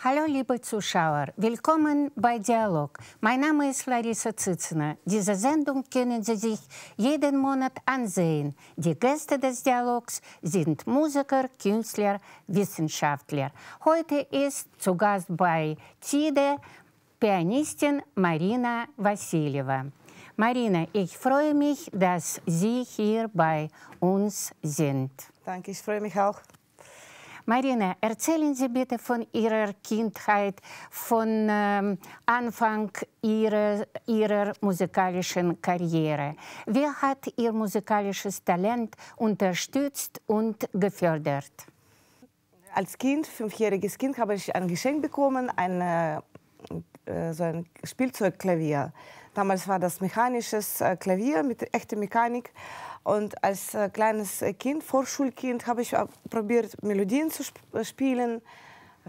Hallo liebe Zuschauer, willkommen bei Dialog. Mein Name ist Larissa Zitzner. Diese Sendung können Sie sich jeden Monat ansehen. Die Gäste des Dialogs sind Musiker, Künstler, Wissenschaftler. Heute ist zu Gast bei TIDE Pianistin Marina Vassiljeva. Marina, ich freue mich, dass Sie hier bei uns sind. Danke, ich freue mich auch. Marina, erzählen Sie bitte von Ihrer Kindheit, von ähm, Anfang Ihrer, Ihrer musikalischen Karriere. Wer hat Ihr musikalisches Talent unterstützt und gefördert? Als Kind, fünfjähriges Kind, habe ich ein Geschenk bekommen, eine, äh, so ein Spielzeugklavier. Damals war das mechanisches äh, Klavier mit echter Mechanik. Und als äh, kleines Kind, Vorschulkind, habe ich äh, probiert, Melodien zu sp spielen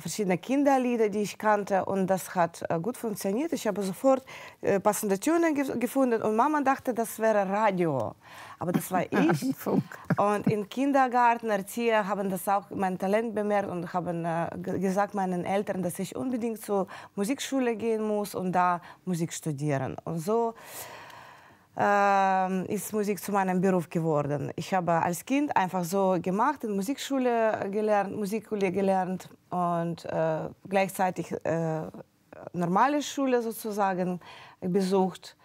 verschiedene Kinderlieder, die ich kannte. Und das hat äh, gut funktioniert. Ich habe sofort äh, passende Töne gefunden. Und Mama dachte, das wäre Radio. Aber das war ich. und im Kindergarten, Erzieher haben das auch mein Talent bemerkt und haben äh, gesagt meinen Eltern, dass ich unbedingt zur Musikschule gehen muss und da Musik studieren. Und so ist Musik zu meinem Beruf geworden. Ich habe als Kind einfach so gemacht, in Musikschule gelernt, Musikschule gelernt und äh, gleichzeitig äh, normale Schule sozusagen besucht.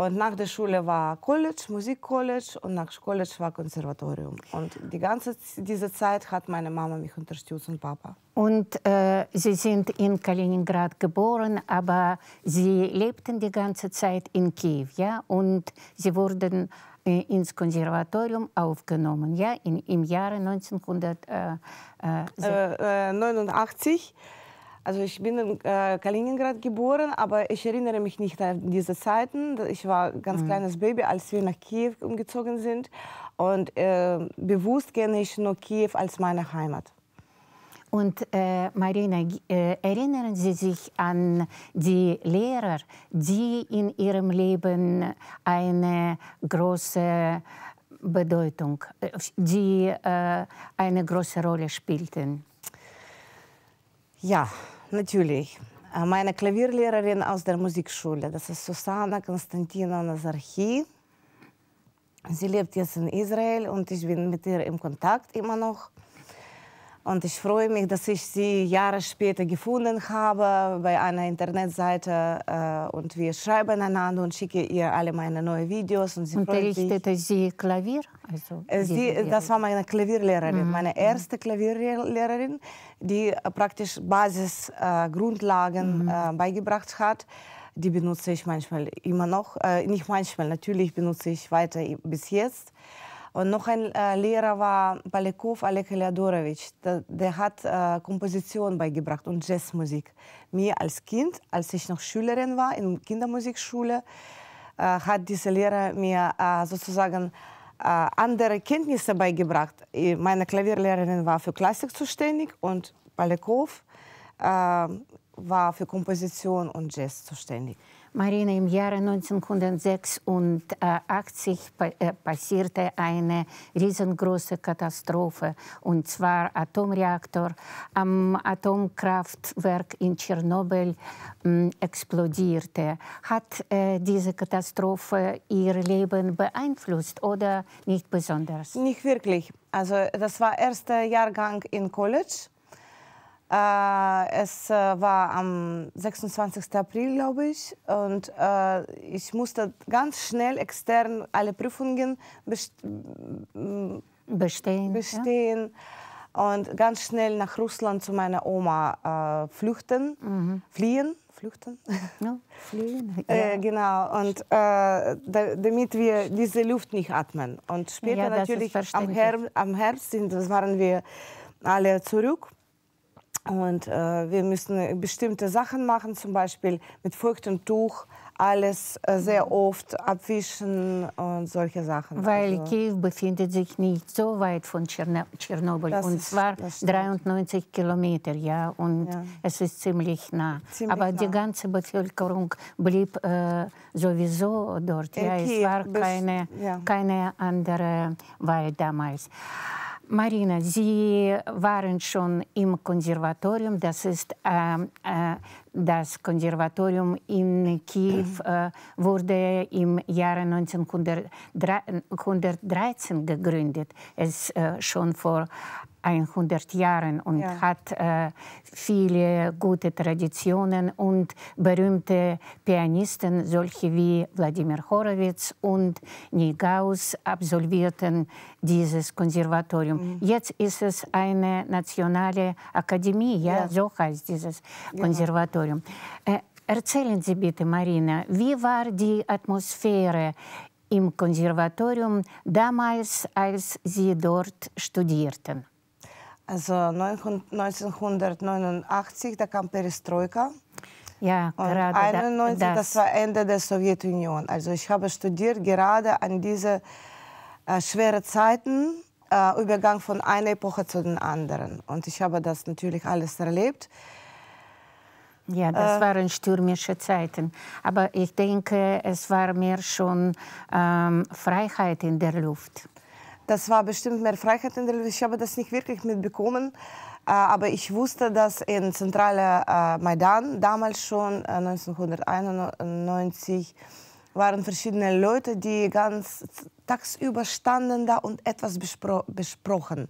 Und nach der Schule war College, Musikcollege und nach College war Konservatorium. Und die ganze diese Zeit hat meine Mama mich unterstützt und Papa. Und äh, Sie sind in Kaliningrad geboren, aber Sie lebten die ganze Zeit in Kiew, ja? Und Sie wurden äh, ins Konservatorium aufgenommen, ja? In, Im Jahre 1989. Äh, äh, äh, äh also ich bin in äh, Kaliningrad geboren, aber ich erinnere mich nicht an diese Zeiten. Ich war ein ganz mhm. kleines Baby, als wir nach Kiew umgezogen sind. Und äh, bewusst kenne ich nur Kiew als meine Heimat. Und äh, Marina, äh, erinnern Sie sich an die Lehrer, die in Ihrem Leben eine große Bedeutung, die äh, eine große Rolle spielten? Ja, natürlich. Meine Klavierlehrerin aus der Musikschule, das ist Susanna Konstantinovna Sarchi. Sie lebt jetzt in Israel und ich bin mit ihr im Kontakt immer noch. Und ich freue mich, dass ich sie Jahre später gefunden habe bei einer Internetseite. Äh, und wir schreiben einander und schicke ihr alle meine neuen Videos. Und sie Unterrichtete sie Klavier? Also äh, sie, äh, das war meine Klavierlehrerin, mhm. meine mhm. erste Klavierlehrerin, die praktisch Basisgrundlagen äh, mhm. äh, beigebracht hat. Die benutze ich manchmal immer noch. Äh, nicht manchmal, natürlich benutze ich weiter bis jetzt. Und noch ein äh, Lehrer war Balekov Oleg Eliadorovich. Der, der hat äh, э, Komposition beigebracht und Jazzmusik. Mir als Kind, als ich noch Schülerin war in Kindermusikschule, äh, hat dieser Lehrer mir äh, sozusagen äh, andere Kenntnisse beigebracht. Meine Klavierlehrerin war für Klassik zuständig und Balekov äh, war für Komposition und Jazz zuständig. Marina, im Jahre 1986 äh, äh, passierte eine riesengroße Katastrophe, und zwar Atomreaktor am Atomkraftwerk in Tschernobyl hm, explodierte. Hat äh, diese Katastrophe Ihr Leben beeinflusst oder nicht besonders? Nicht wirklich. Also das war erster Jahrgang in College äh, es äh, war am 26. April, glaube ich, und äh, ich musste ganz schnell extern alle Prüfungen best bestehen. Mm, bestehen. Ja. Und ganz schnell nach Russland zu meiner Oma flüchten, mhm. fliehen, flüchten. Ja, fliehen. äh, genau, und äh, da, damit wir diese Luft nicht atmen. Und später ja, natürlich am, Herb, am Herbst, sind, das waren wir alle zurück. Und äh, wir müssen äh, bestimmte Sachen machen, zum Beispiel mit feuchtem Tuch alles äh, sehr mhm. oft abwischen und solche Sachen. Weil also, Kiew befindet sich nicht so weit von Tschernobyl und ist, zwar 93 Kilometer, ja, und ja. es ist ziemlich nah. Ziemlich Aber nah. die ganze Bevölkerung blieb äh, sowieso dort. In ja, Kiew es war keine, ja. keine andere Wahl damals. Marina, Sie waren schon im Konservatorium. Das ist äh, äh, das Konservatorium in Kiew äh, wurde im Jahre 1913 gegründet. Es äh, schon vor 100 Jahren und ja. hat äh, viele gute Traditionen und berühmte Pianisten, solche wie Wladimir Horowitz und Nigaus, absolvierten dieses Konservatorium. Mhm. Jetzt ist es eine nationale Akademie, ja, ja. so heißt dieses ja. Konservatorium. Äh, erzählen Sie bitte, Marina, wie war die Atmosphäre im Konservatorium damals, als Sie dort studierten? Also 1989, da kam Perestroika. Ja, und gerade 91, das. das. war Ende der Sowjetunion. Also ich habe studiert gerade an diese äh, schweren Zeiten, äh, Übergang von einer Epoche zu den anderen. Und ich habe das natürlich alles erlebt. Ja, das äh, waren stürmische Zeiten. Aber ich denke, es war mehr schon ähm, Freiheit in der Luft. Das war bestimmt mehr Freiheit in der Luft. Ich habe das nicht wirklich mitbekommen. Äh, aber ich wusste, dass in zentraler äh, Maidan damals schon 1991 äh, waren verschiedene Leute, die ganz tagsüber standen da und etwas bespro besprochen.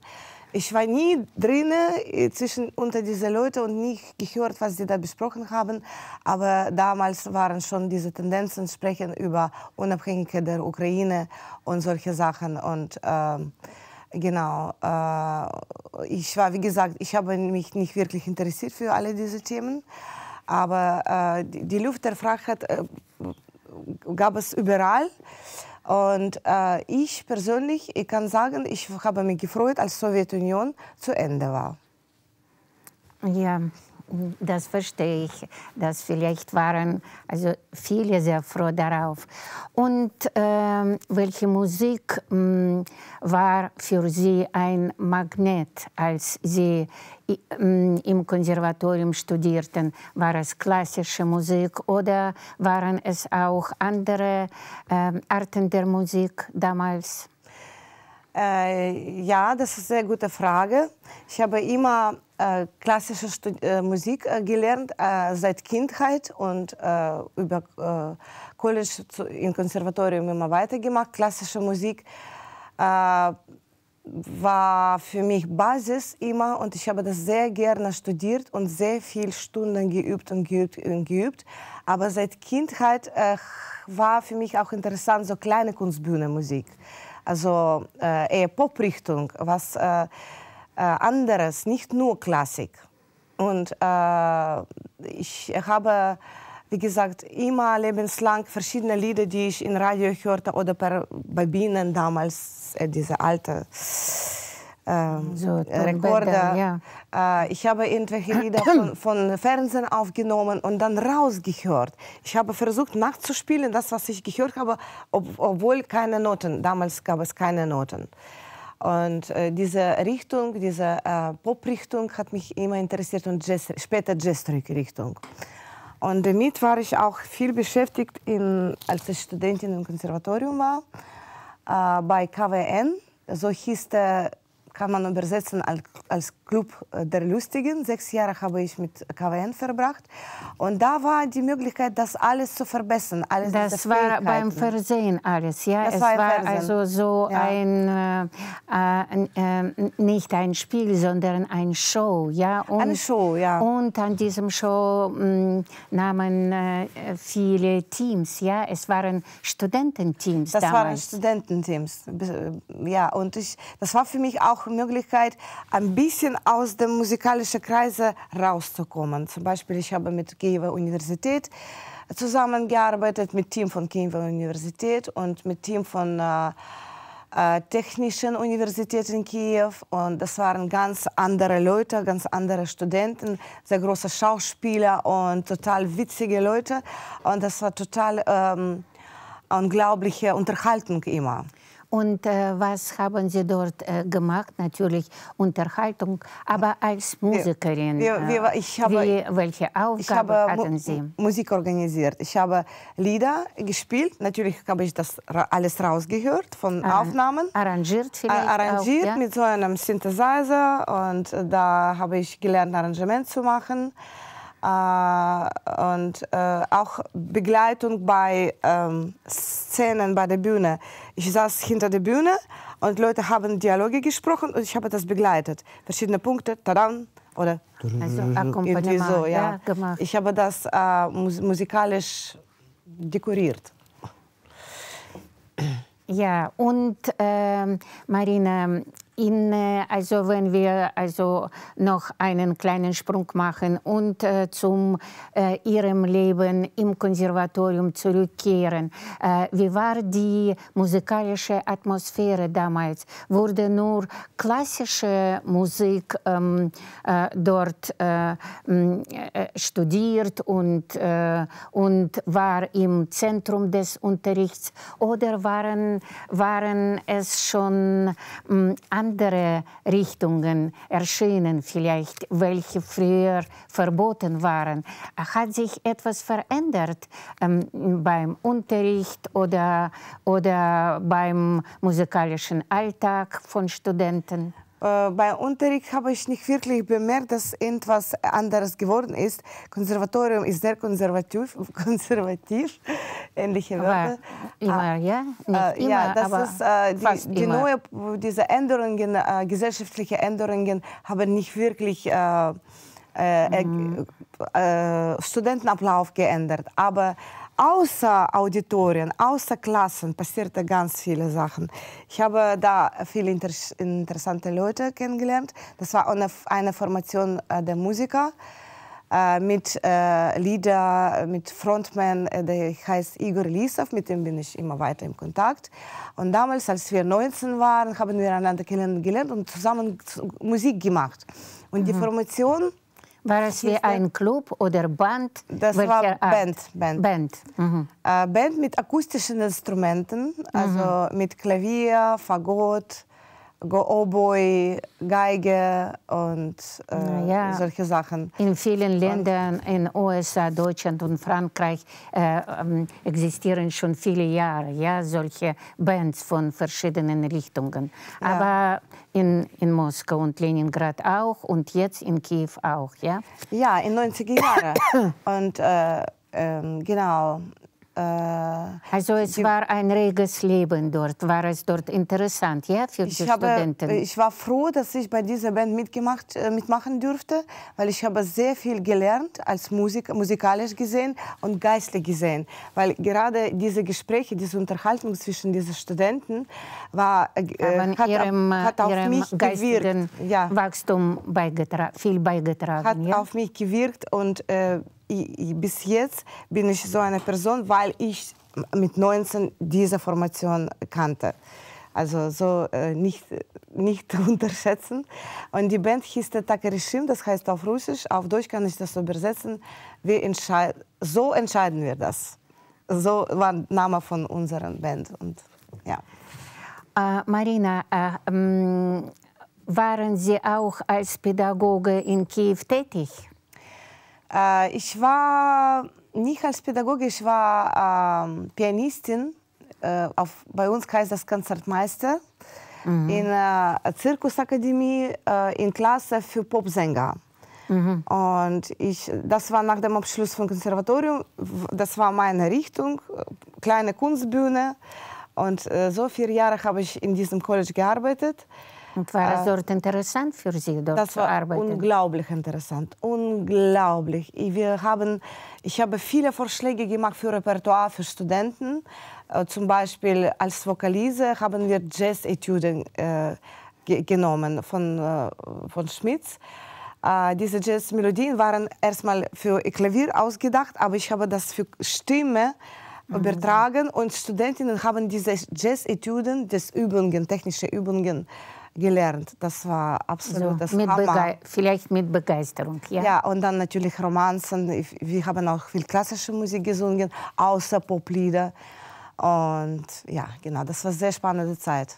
Ich war nie drinnen äh, zwischen unter diese Leute und nicht gehört, was sie da besprochen haben. Aber damals waren schon diese Tendenzen sprechen über Unabhängigkeit der Ukraine und solche Sachen und ähm, Genau. Äh, ich war, wie gesagt, ich habe mich nicht wirklich interessiert für alle diese Themen. Aber äh, die, die Luft der Freiheit äh, gab es überall. Und äh, ich persönlich, ich kann sagen, ich habe mich gefreut, als Sowjetunion zu Ende war. Ja, das verstehe ich. Das vielleicht waren also viele sehr froh darauf. Und ähm, welche Musik mh, mm, war für sie ein Magnet, als sie mh, mm, im Konservatorium studierten? War es klassische Musik oder waren es auch andere äh, Arten der Musik damals? Äh, ja, das ist eine sehr gute Frage. Ich habe immer äh, klassische Stud äh, Musik äh, gelernt, äh, seit Kindheit und äh, über College zu, im Konservatorium immer weitergemacht. Klassische Musik war für mich Basis immer und ich habe das sehr gerne studiert und sehr viele Stunden geübt und geübt und geübt. Aber seit Kindheit war für mich auch interessant so kleine Kunstbühnenmusik. Musik also äh, eher Poprichtung, was äh, äh anderes, nicht nur Klassik. Und äh, ich habe, wie gesagt, immer lebenslang verschiedene Lieder, die ich im Radio hörte oder per, bei Bienen damals, äh, diese alte. Ähm, so, Rekorder. Bänder, ja. Äh, ich habe irgendwelche Lieder von, von, Fernsehen aufgenommen und dann rausgehört. Ich habe versucht nachzuspielen, das, was ich gehört habe, ob, obwohl keine Noten, damals gab es keine Noten. Und äh, diese Richtung, diese äh, Pop-Richtung hat mich immer interessiert und Jazz, später Jazz-Richtung. Und damit war ich auch viel beschäftigt, in, als ich Studentin im Konservatorium war, äh, bei KWN. So hieß der kann man übersetzen als Club der Lustigen. Sechs Jahre habe ich mit KWN verbracht. Und da war die Möglichkeit, das alles zu verbessern. Alles das war beim Versehen alles, ja? Das es war, war also so ja. ein, äh, äh, ähm, nicht ein Spiel, sondern ein Show, ja? Und, Eine Show, ja. Und an diesem Show mh, hm, nahmen äh, viele Teams, ja? Es waren Studententeams das damals. waren Studententeams, äh, ja. Und ich, das war für mich auch Möglichkeit, ein bisschen aus dem musikalischen Kreise rauszukommen. Zum Beispiel, ich habe mit Kiewer Universität zusammengearbeitet, mit Team von Kiewer Universität und mit Team von äh, äh, Technischen Universität in Kiew und das waren ganz andere Leute, ganz andere Studenten, sehr große Schauspieler und total witzige Leute und das war total ähm, unglaubliche Unterhaltung immer. Und äh, was haben Sie dort äh, gemacht? Natürlich Unterhaltung, aber als Musikerin. Äh, wir, wir, ich habe, wie, welche Aufgabe ich habe hatten Sie? Musik organisiert. Ich habe Lieder gespielt. Natürlich habe ich das alles rausgehört von ah, Aufnahmen. Arrangiert vielleicht Arrangiert auch, ja? mit so einem Synthesizer. Und da habe ich gelernt, Arrangement zu machen. Äh, und äh, auch Begleitung bei ähm, Szenen bei der Bühne. Ich saß hinter der Bühne und Leute haben Dialoge gesprochen und ich habe das begleitet. Verschiedene Punkte, tadam, oder also mhm. irgendwie so, ja. ja ich habe das äh, mus musikalisch dekoriert. Ja, und äh, Marina, in, äh, also wenn wir also noch einen kleinen Sprung machen und äh, zum äh, ihrem Leben im Konservatorium zurückkehren, äh, wie war die musikalische Atmosphäre damals? Wurde nur klassische Musik ähm, äh, dort äh, studiert und, und war im Zentrum des Unterrichts oder waren, waren es schon andere andere Richtungen erschienen, vielleicht welche früher verboten waren. Hat sich etwas verändert ähm, beim Unterricht oder, oder beim musikalischen Alltag von Studenten? äh, bei Unterricht habe ich nicht wirklich bemerkt, dass etwas anderes geworden ist. Konservatorium ist sehr konservativ, konservativ ähnliche Wörter. Immer, ah, ja? Nicht äh, immer, ja, das aber ist, äh, die, die neue, diese Änderungen, äh, gesellschaftliche Änderungen haben nicht wirklich äh, äh, mhm. äh, Studentenablauf geändert, aber außer Auditorien, außer Klassen passierte ganz viele Sachen. Ich habe da viele inter interessante Leute kennengelernt. Das war eine, eine Formation äh, der Musiker äh, mit äh, Lieder, mit Frontman, äh, der heißt Igor Lisov, mit dem bin ich immer weiter in Kontakt. Und damals, als wir 19 waren, haben wir einander kennengelernt und zusammen Musik gemacht. Und mhm. die Formation war es wie ein Club oder Band? Das Welcher war Band. Band. Band. Mhm. Äh, Band mit akustischen Instrumenten, also mhm. mit Klavier, Fagott, Oboe, oh Geige und äh, naja, solche Sachen. In vielen Ländern, in USA, Deutschland und Frankreich äh, ähm, existieren schon viele Jahre ja, solche Bands von verschiedenen Richtungen. Ja. Aber in, in Moskau und Leningrad auch und jetzt in Kiew auch, ja? Ja, in 90er Jahren. und äh, ähm, genau, äh, also es die, war ein reges Leben dort. War es dort interessant, ja, für die habe, Studenten? Äh, ich war froh, dass ich bei dieser Band mitgemacht, äh, mitmachen durfte, weil ich habe sehr viel gelernt, als Musik, musikalisch gesehen und geistlich gesehen. Weil gerade diese Gespräche, diese Unterhaltung zwischen diesen Studenten war, äh, hat, ihrem, hat auf ihrem mich gewirkt. Ja. Wachstum beigetra viel beigetragen. Hat ja? auf mich gewirkt und äh, ich, bis jetzt bin ich so eine Person, weil ich mit 19 diese Formation kannte. Also so äh, nicht, nicht unterschätzen. Und die Band hieß Takarishim, das heißt auf Russisch, auf Deutsch kann ich das übersetzen. Wir entscheid so entscheiden wir das. So war der Name von unserer Band. Und, ja. Äh, Marina, äh, waren Sie auch als Pädagoge in Kiew tätig? Äh, ich war nicht als Pädagoge, ich war ähm, äh, Pianistin. Auf, bei uns heißt das Konzertmeister. Mhm. In äh, Zirkusakademie, äh, in Klasse für Popsänger. Mhm. Und ich, das war nach dem Abschluss vom Konservatorium, das war meine Richtung, äh, kleine Kunstbühne. Und äh, so vier Jahre habe ich in diesem College gearbeitet war es dort interessant für Sie, dort das zu arbeiten? War unglaublich interessant, unglaublich. Wir haben, ich habe viele Vorschläge gemacht für Repertoire für Studenten. Äh, zum Beispiel als Vokalise haben wir Jazz-Etüden äh, genommen von, äh, von Schmitz. Äh, diese Jazz-Melodien waren erstmal für Klavier ausgedacht, aber ich habe das für Stimme mhm. übertragen und Studentinnen haben diese Jazz-Etüden, das Übungen, technische Übungen gelernt. Das war absolut so, das mit Vielleicht mit Begeisterung, ja. Ja, und dann natürlich Romanzen. Wir haben auch viel klassische Musik gesungen, außer Poplieder. Und ja, genau, das war eine sehr spannende Zeit.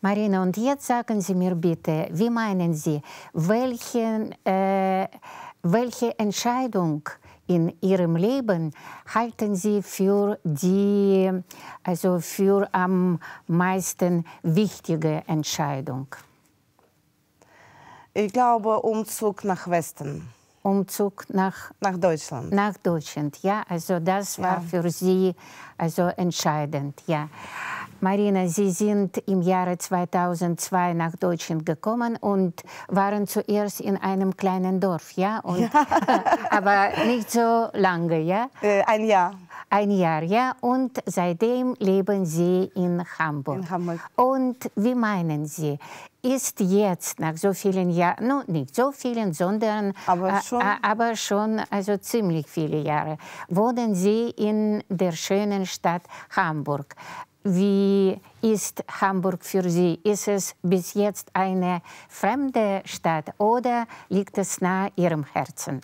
Marina, und jetzt sagen Sie mir bitte, wie meinen Sie, welche, äh, welche Entscheidung in ihrem Leben halten Sie für die, also für am meisten wichtige Entscheidung? Ich glaube, Umzug nach Westen. Umzug nach, nach Deutschland. Nach Deutschland, ja. Also das war ja. für Sie also entscheidend, ja. Marina, Sie sind im Jahre 2002 nach Deutschland gekommen und waren zuerst in einem kleinen Dorf, ja? Und, ja. aber nicht so lange, ja? Äh, ein Jahr. Ein Jahr, ja. Und seitdem leben Sie in Hamburg. In Hamburg. Und wie meinen Sie, ist jetzt nach so vielen Jahren, no, nicht so vielen, sondern aber äh, schon, äh, aber schon also ziemlich viele Jahre, wohnen Sie in der schönen Stadt Hamburg wie ist Hamburg für Sie? Ist es bis jetzt eine fremde Stadt oder liegt es nahe Ihrem Herzen?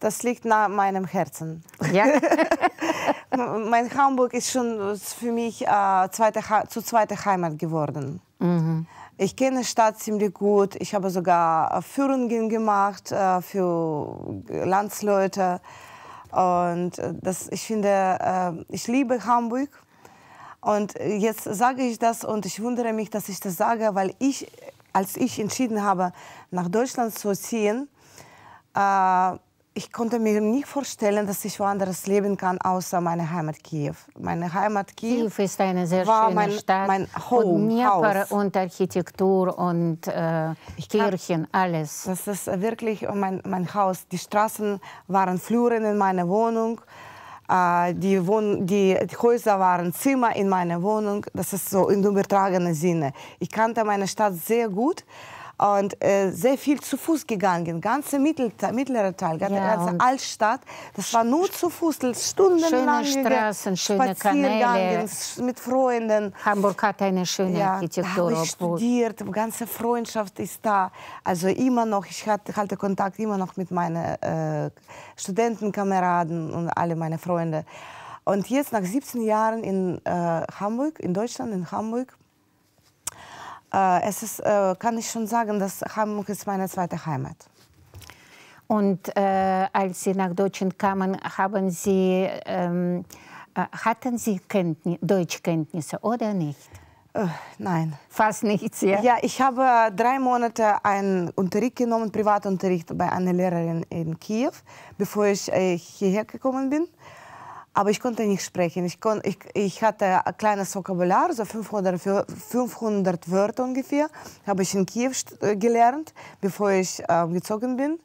Das liegt nahe meinem Herzen. Ja. mein Hamburg ist schon für mich äh, zweite zu zweiter Heimat geworden. Mhm. Ich kenne die Stadt ziemlich gut. Ich habe sogar äh, Führungen gemacht äh, für Landsleute. Und äh, das, ich finde, äh, ich liebe Hamburg. Und äh, jetzt sage ich das und ich wundere mich, dass ich das sage, weil ich, als ich entschieden habe, nach Deutschland zu ziehen, äh, ich konnte mir nicht vorstellen, dass ich woanders leben kann, außer meine Heimat Kiew. Meine Heimat Kiew, Kiew ist eine sehr war schöne mein, Stadt. Mein Home, und Dnieper und Architektur und äh, Kirchen, kann, alles. Das ist wirklich äh, mein, mein Haus. Die Straßen waren Fluren in meiner Wohnung die, Wohn die Häuser waren Zimmer in meiner Wohnung. Das ist so im übertragenen Sinne. Ich kannte meine Stadt sehr gut und äh, sehr viel zu Fuß gegangen. Ganze Mittel, mittlere Teil, ganze ja, also Altstadt. Das war nur zu Fuß, stundenlang. Schöne Straßen, schöne Kanäle. Mit Freunden. Hamburg hat eine schöne ja, Architektur. Da ich studiert, ganze Freundschaft ist da. Also immer noch, ich hatte, halte Kontakt immer noch mit meinen äh, Studentenkameraden und alle meine Freunde. Und jetzt nach 17 Jahren in äh, Hamburg, in Deutschland, in Hamburg, äh, es ist, äh, kann ich schon sagen, dass Hamburg ist meine zweite Heimat. Und äh, als Sie nach Deutschland kamen, haben Sie, ähm, äh, hatten Sie Kenntni Deutschkenntnisse oder nicht? Äh, nein. Fast nichts, ja? Ja, ich habe drei Monate einen Unterricht genommen, Privatunterricht bei einer Lehrerin in Kiew, bevor ich äh, hierher gekommen bin aber ich konnte nicht sprechen. Ich, kon, ich, ich hatte ein kleines Vokabular, so 500, 500 Wörter ungefähr, habe ich in Kiew gelernt, bevor ich äh, gezogen bin.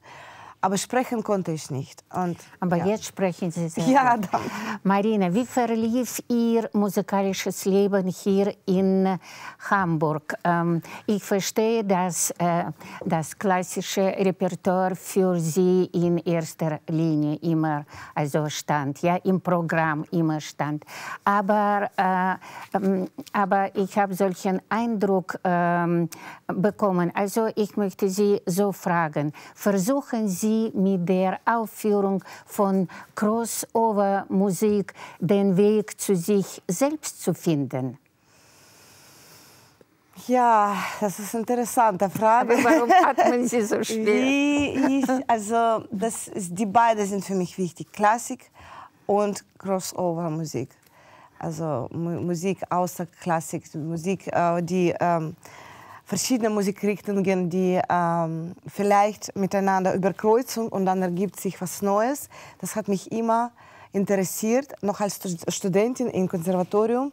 Aber sprechen konnte ich nicht. Und, Aber ja. jetzt sprechen Sie sehr Ja, gut. danke. Marina, wie verlief Ihr musikalisches Leben hier in Hamburg? Ähm, ich verstehe, dass äh, das klassische Repertoire für Sie in erster Linie immer also stand, ja, im Programm immer stand. Aber, äh, ähm, aber ich habe solchen Eindruck ähm, bekommen. Also ich möchte Sie so fragen, versuchen Sie, wie mit der Aufführung von Crossover-Musik den Weg zu sich selbst zu finden? Ja, das ist eine interessante Frage. Aber warum atmen Sie so schwer? Ich, also das ist, die beiden sind für mich wichtig, Klassik und Crossover-Musik. Also Musik außer Klassik, Musik, äh, die ähm, verschiedene Musikrichtungen, die ähm, vielleicht miteinander überkreuzen und dann ergibt sich was Neues. Das hat mich immer interessiert. Noch als Studentin im Konservatorium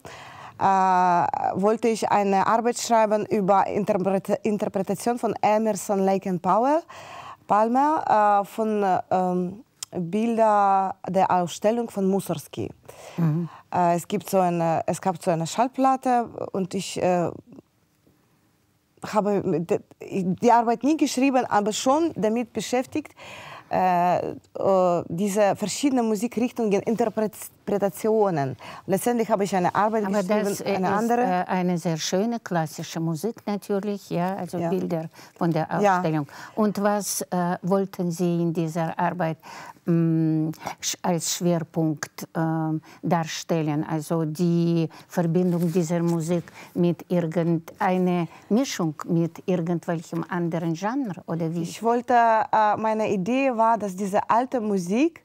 äh, wollte ich eine Arbeit schreiben über Interpret Interpretation von Emerson, Lake and Powell, Palmer, äh, von ähm, Bilder der Ausstellung von Mussorgsky. Mhm. Äh, es, gibt so eine, es gab so eine Schallplatte und ich äh, habe die Arbeit nie geschrieben, aber schon damit beschäftigt, äh, äh diese verschiedenen Musikrichtungen interpretieren Interpretationen. Letztendlich habe ich eine Arbeit Aber geschrieben, äh, eine andere. Äh, eine sehr schöne klassische Musik natürlich, ja, also ja. Bilder von der Ausstellung. Ja. Und was äh, wollten Sie in dieser Arbeit mh, mm, als Schwerpunkt äh, darstellen? Also die Verbindung dieser Musik mit irgendeiner Mischung mit irgendwelchem anderen Genre oder wie? Ich wollte, äh, meine Idee war, dass diese alte Musik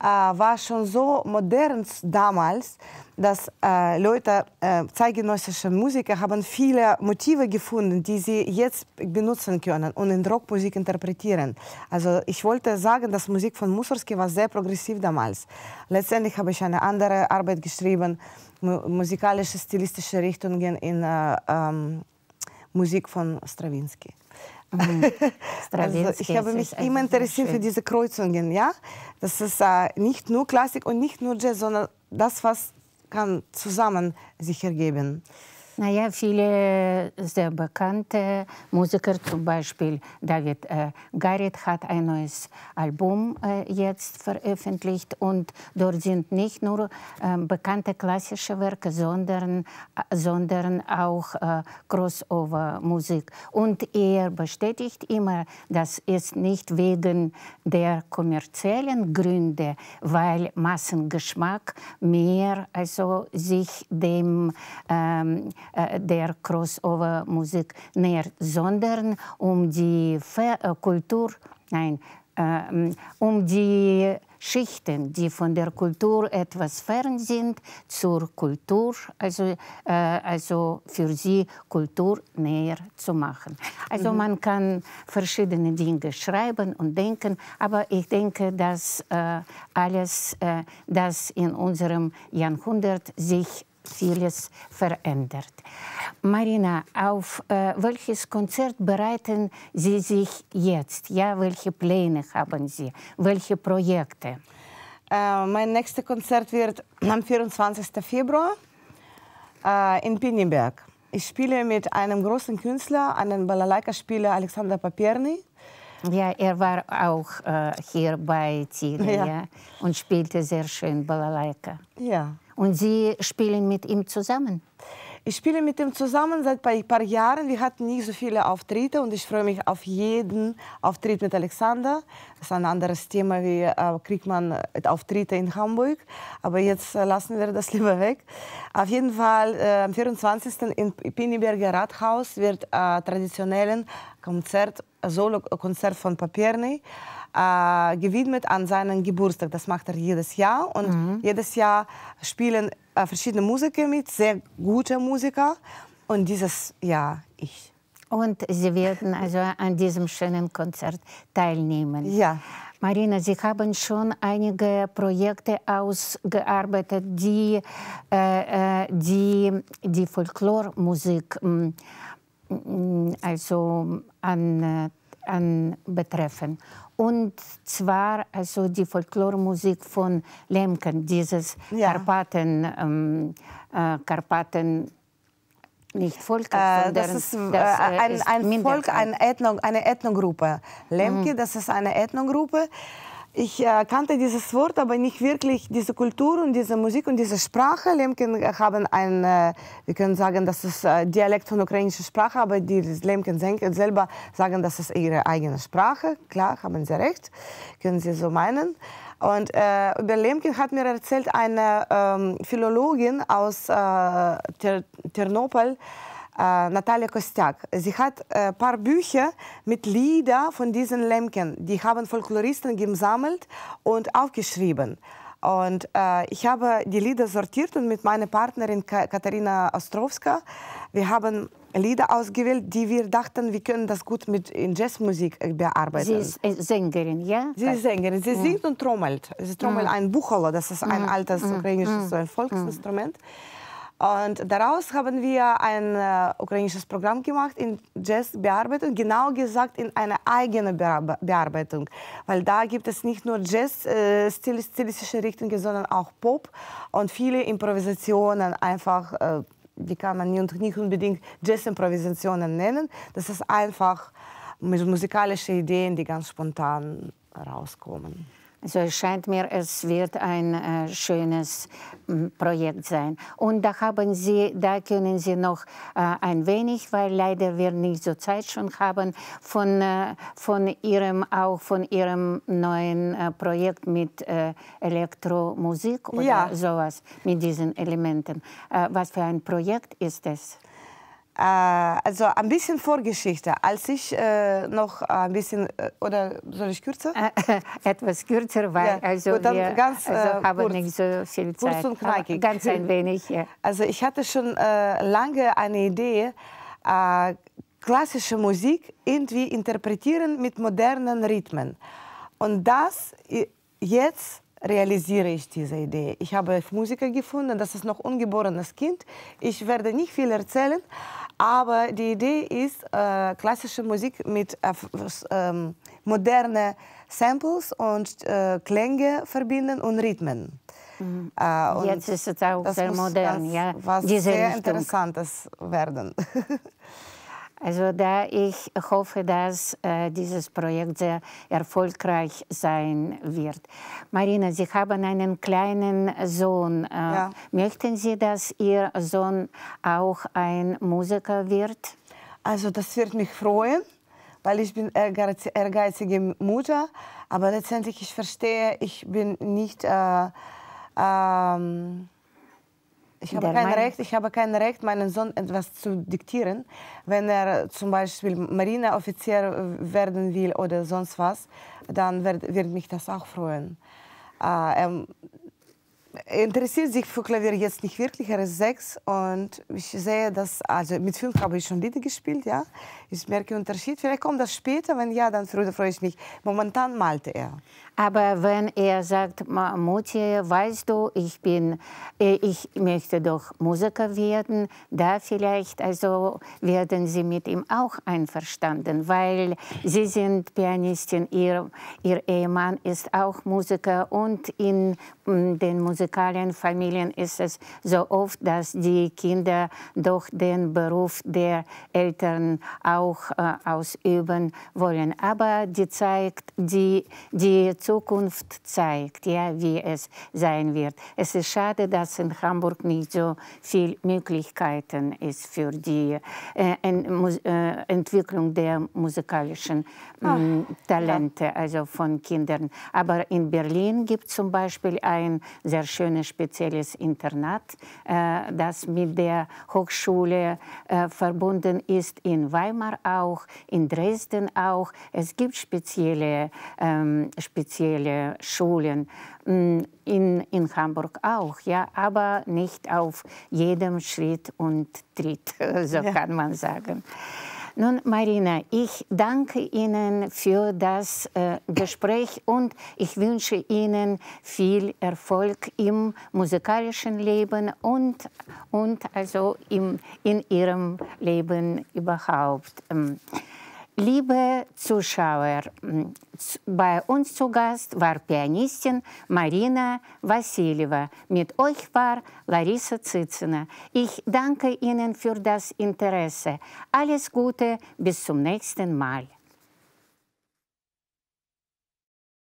äh, war schon so modern damals, dass äh, Leute, äh, zeitgenössische Musiker haben viele Motive gefunden, die sie jetzt benutzen können und in Rockmusik interpretieren. Also ich wollte sagen, dass Musik von Mussorgsky war sehr progressiv damals. Letztendlich habe ich eine andere Arbeit geschrieben, musikalische, stilistische Richtungen in äh, ähm, Musik von Stravinsky also ich habe mich immer interessiert so für diese Kreuzungen, ja. Das ist äh, nicht nur Klassik und nicht nur Jazz, sondern das, was kann zusammen sich ergeben. Naja, viele sehr bekannte Musiker, zum Beispiel David äh, Garrett hat ein neues Album äh, jetzt veröffentlicht und dort sind nicht nur äh, bekannte klassische Werke, sondern, äh, sondern auch äh, Crossover-Musik. Und er bestätigt immer, das ist nicht wegen der kommerziellen Gründe, weil Massengeschmack mehr also sich dem ähm, Э, der Crossover-Musik nähert, sondern um die Ver äh, Kultur, nein, ähm, um die Schichten, die von der Kultur etwas fern sind, zur Kultur, also, äh, also für sie Kultur näher zu machen. Also mhm. man kann verschiedene Dinge schreiben und denken, aber ich denke, dass äh, alles, äh, das in unserem Jahrhundert sich vieles verändert. Marina, auf äh, welches Konzert bereiten Sie sich jetzt? Ja, welche Pläne haben Sie? Welche Projekte? Äh, mein nächstes Konzert wird am 24. Februar äh, in Pinneberg. Ich spiele mit einem großen Künstler, einem Balalaika-Spieler Alexander Papierny. Ja, er war auch äh, hier bei Tigre ja. ja. und spielte sehr schön Balalaika. Ja. Und Sie spielen mit ihm zusammen? Ich spiele mit ihm zusammen seit ein paar Jahren. Wir hatten nicht so viele Auftritte und ich freue mich auf jeden Auftritt mit Alexander. Das ist ein anderes Thema, wie äh, kriegt man äh, Auftritte in Hamburg. Aber jetzt äh, lassen wir das lieber weg. Auf jeden Fall äh, am 24. im Pinneberger Rathaus wird äh, traditionellen Konzert, Solo-Konzert von Papierny äh, gewidmet an seinen Geburtstag. Das macht er jedes Jahr und mhm. jedes Jahr spielen äh, verschiedene Musiker mit, sehr gute Musiker und dieses Jahr ich. Und Sie werden also an diesem schönen Konzert teilnehmen. Ja. Marina, Sie haben schon einige Projekte ausgearbeitet, die äh, äh die, die Folklormusik mm, mm, also an, äh, an betreffen. Und zwar also die Folkloremusik von Lemken, dieses ja. Karpaten, ähm, äh, Karpaten nicht Volk, äh, sondern das ist, das, äh, äh ein, ein Volk, ein Ethno, eine Ethnogruppe. Lemke, mhm. das ist eine Ethnogruppe ich äh, kannte dieses Wort, aber nicht wirklich diese Kultur und diese Musik und diese Sprache. Lemken haben ein, äh, wir können sagen, das ist äh, Dialekt von ukrainischer Sprache, aber die Lemken selber sagen, das ist ihre eigene Sprache. Klar, haben sie recht, können sie so meinen. Und äh, über Lemkin hat mir erzählt eine ähm, Philologin aus äh, Ter Ternopol, äh, Natalia Kostiak. Sie hat ein äh, paar Bücher mit Liedern von diesen Lemken, die haben Folkloristen gesammelt und aufgeschrieben. Und äh, ich habe die Lieder sortiert und mit meiner Partnerin Katharina Ostrowska, wir haben Lieder ausgewählt, die wir dachten, wir können das gut mit in Jazzmusik äh, bearbeiten. Sie ist Sängerin, ja? Sie ist Sängerin. Sie ja. singt und trommelt. Sie trommelt mhm. ein Bucholo, das ist ein mhm. altes mhm. ukrainisches mhm. Volksinstrument. Mhm. Und daraus haben wir ein äh, ukrainisches Programm gemacht in Jazz-Bearbeitung, genau gesagt in eine eigene Bear Bearbeitung. Weil da gibt es nicht nur Jazz-stilistische äh, Richtungen, sondern auch Pop und viele Improvisationen einfach. Äh, die kann man nicht unbedingt Jazz-Improvisationen nennen. Das ist einfach musikalische Ideen, die ganz spontan rauskommen. Also es scheint mir, es wird ein äh, schönes mm, Projekt sein. Und da haben Sie, da können Sie noch äh, ein wenig, weil leider wir nicht so Zeit schon haben, von, äh, von Ihrem auch von Ihrem neuen äh, Projekt mit äh, Elektromusik oder ja. sowas mit diesen Elementen. Äh, was für ein Projekt ist es? Äh, also ein bisschen Vorgeschichte. Als ich äh, noch ein bisschen, äh, oder soll ich kürzer? Äh, etwas kürzer, weil ja. also wir ganz, also haben kurz, nicht so viel Zeit. Kurz und knackig. Ganz ein wenig, ja. Also ich hatte schon äh, lange eine Idee, äh, klassische Musik irgendwie interpretieren mit modernen Rhythmen. Und das jetzt realisiere ich diese Idee. Ich habe Musiker gefunden, das ist noch ungeborenes Kind. Ich werde nicht viel erzählen, aber die Idee ist, äh, klassische Musik mit äh, äh, modernen Samples und äh, Klänge verbinden und Rhythmen. Mhm. Äh, und Jetzt ist es auch sehr modern. Das, ja, was sehr Richtung. Interessantes werden. Also da ich hoffe, dass äh, dieses Projekt sehr erfolgreich sein wird. Marina, Sie haben einen kleinen Sohn. Äh, ja. Möchten Sie, dass Ihr Sohn auch ein Musiker wird? Also das wird mich freuen, weil ich bin ehrgeizige Mutter. Aber letztendlich, ich verstehe, ich bin nicht... Äh, ähm, ich habe, kein Recht, ich habe kein Recht, meinem Sohn etwas zu diktieren. Wenn er zum Beispiel Marineoffizier werden will oder sonst was, dann wird, wird mich das auch freuen. Äh, er interessiert sich für Klavier jetzt nicht wirklich, er ist sechs und ich sehe das, also mit fünf habe ich schon Lieder gespielt, ja. Ich merke Unterschied, vielleicht kommt das später, wenn ja, dann früher freue ich mich. Momentan malte er. Aber wenn er sagt, Mutti, weißt du, ich bin, äh, ich möchte doch Musiker werden, da vielleicht, also werden Sie mit ihm auch einverstanden, weil Sie sind Pianistin, Ihr, Ihr Ehemann ist auch Musiker und in mm, den Musik radikaleren Familien ist es so oft, dass die Kinder doch den Beruf der Eltern auch äh, ausüben wollen. Aber die zeigt, die, die Zukunft zeigt, ja, wie es sein wird. Es ist schade, dass in Hamburg nicht so viele Möglichkeiten ist für die äh, äh Entwicklung der musikalischen äh, Talente, also von Kindern. Aber in Berlin gibt es zum Beispiel ein sehr schönes spezielles Internat, äh, das mit der Hochschule äh, verbunden ist, in Weimar auch, in Dresden auch. Es gibt spezielle, ähm, spezielle Schulen. Mm, in, in Hamburg auch, ja, aber nicht auf jedem Schritt und Tritt, so ja. kann man sagen. Nun, Marina, ich danke Ihnen für das äh, Gespräch und ich wünsche Ihnen viel Erfolg im musikalischen Leben und, und also im, in Ihrem Leben überhaupt. Ähm, Liebe Zuschauer, bei uns zu Gast war Pianistin Marina Vassilieva. Mit euch war Larissa Zitzina. Ich danke Ihnen für das Interesse. Alles Gute, bis zum nächsten Mal.